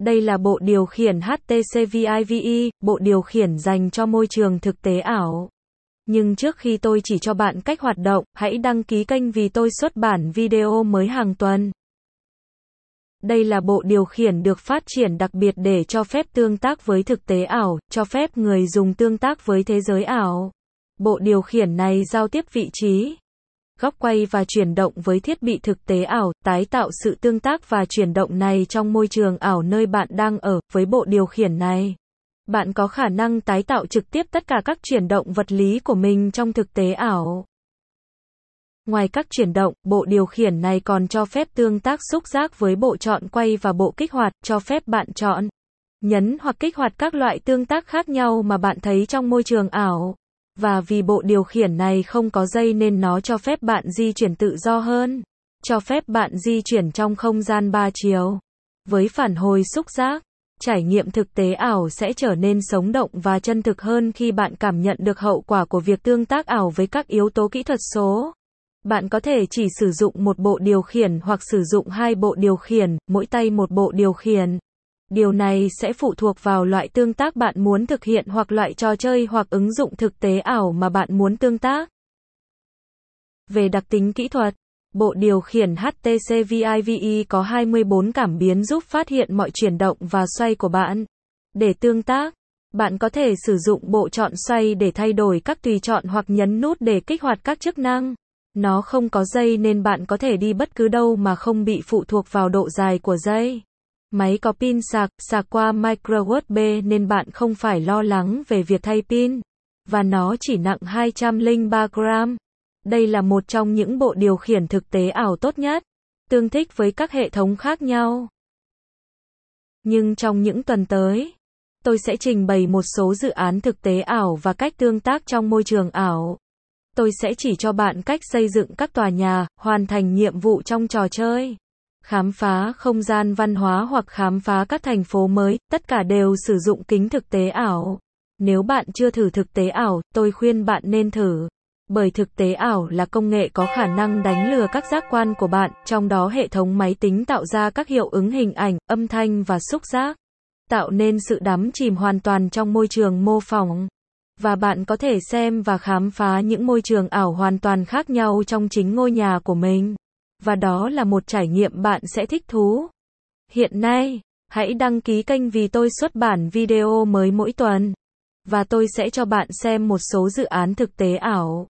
Đây là bộ điều khiển HTC VIVE, bộ điều khiển dành cho môi trường thực tế ảo. Nhưng trước khi tôi chỉ cho bạn cách hoạt động, hãy đăng ký kênh vì tôi xuất bản video mới hàng tuần. Đây là bộ điều khiển được phát triển đặc biệt để cho phép tương tác với thực tế ảo, cho phép người dùng tương tác với thế giới ảo. Bộ điều khiển này giao tiếp vị trí, góc quay và chuyển động với thiết bị thực tế ảo, tái tạo sự tương tác và chuyển động này trong môi trường ảo nơi bạn đang ở, với bộ điều khiển này. Bạn có khả năng tái tạo trực tiếp tất cả các chuyển động vật lý của mình trong thực tế ảo. Ngoài các chuyển động, bộ điều khiển này còn cho phép tương tác xúc giác với bộ chọn quay và bộ kích hoạt, cho phép bạn chọn, nhấn hoặc kích hoạt các loại tương tác khác nhau mà bạn thấy trong môi trường ảo. Và vì bộ điều khiển này không có dây nên nó cho phép bạn di chuyển tự do hơn, cho phép bạn di chuyển trong không gian ba chiều. Với phản hồi xúc giác, trải nghiệm thực tế ảo sẽ trở nên sống động và chân thực hơn khi bạn cảm nhận được hậu quả của việc tương tác ảo với các yếu tố kỹ thuật số. Bạn có thể chỉ sử dụng một bộ điều khiển hoặc sử dụng hai bộ điều khiển, mỗi tay một bộ điều khiển. Điều này sẽ phụ thuộc vào loại tương tác bạn muốn thực hiện hoặc loại trò chơi hoặc ứng dụng thực tế ảo mà bạn muốn tương tác. Về đặc tính kỹ thuật, bộ điều khiển HTC VIVE có 24 cảm biến giúp phát hiện mọi chuyển động và xoay của bạn. Để tương tác, bạn có thể sử dụng bộ chọn xoay để thay đổi các tùy chọn hoặc nhấn nút để kích hoạt các chức năng. Nó không có dây nên bạn có thể đi bất cứ đâu mà không bị phụ thuộc vào độ dài của dây. Máy có pin sạc, sạc qua micro USB nên bạn không phải lo lắng về việc thay pin. Và nó chỉ nặng 203 gram. Đây là một trong những bộ điều khiển thực tế ảo tốt nhất, tương thích với các hệ thống khác nhau. Nhưng trong những tuần tới, tôi sẽ trình bày một số dự án thực tế ảo và cách tương tác trong môi trường ảo. Tôi sẽ chỉ cho bạn cách xây dựng các tòa nhà, hoàn thành nhiệm vụ trong trò chơi khám phá không gian văn hóa hoặc khám phá các thành phố mới, tất cả đều sử dụng kính thực tế ảo. Nếu bạn chưa thử thực tế ảo, tôi khuyên bạn nên thử. Bởi thực tế ảo là công nghệ có khả năng đánh lừa các giác quan của bạn, trong đó hệ thống máy tính tạo ra các hiệu ứng hình ảnh, âm thanh và xúc giác, tạo nên sự đắm chìm hoàn toàn trong môi trường mô phỏng. Và bạn có thể xem và khám phá những môi trường ảo hoàn toàn khác nhau trong chính ngôi nhà của mình và đó là một trải nghiệm bạn sẽ thích thú. Hiện nay, hãy đăng ký kênh vì tôi xuất bản video mới mỗi tuần và tôi sẽ cho bạn xem một số dự án thực tế ảo.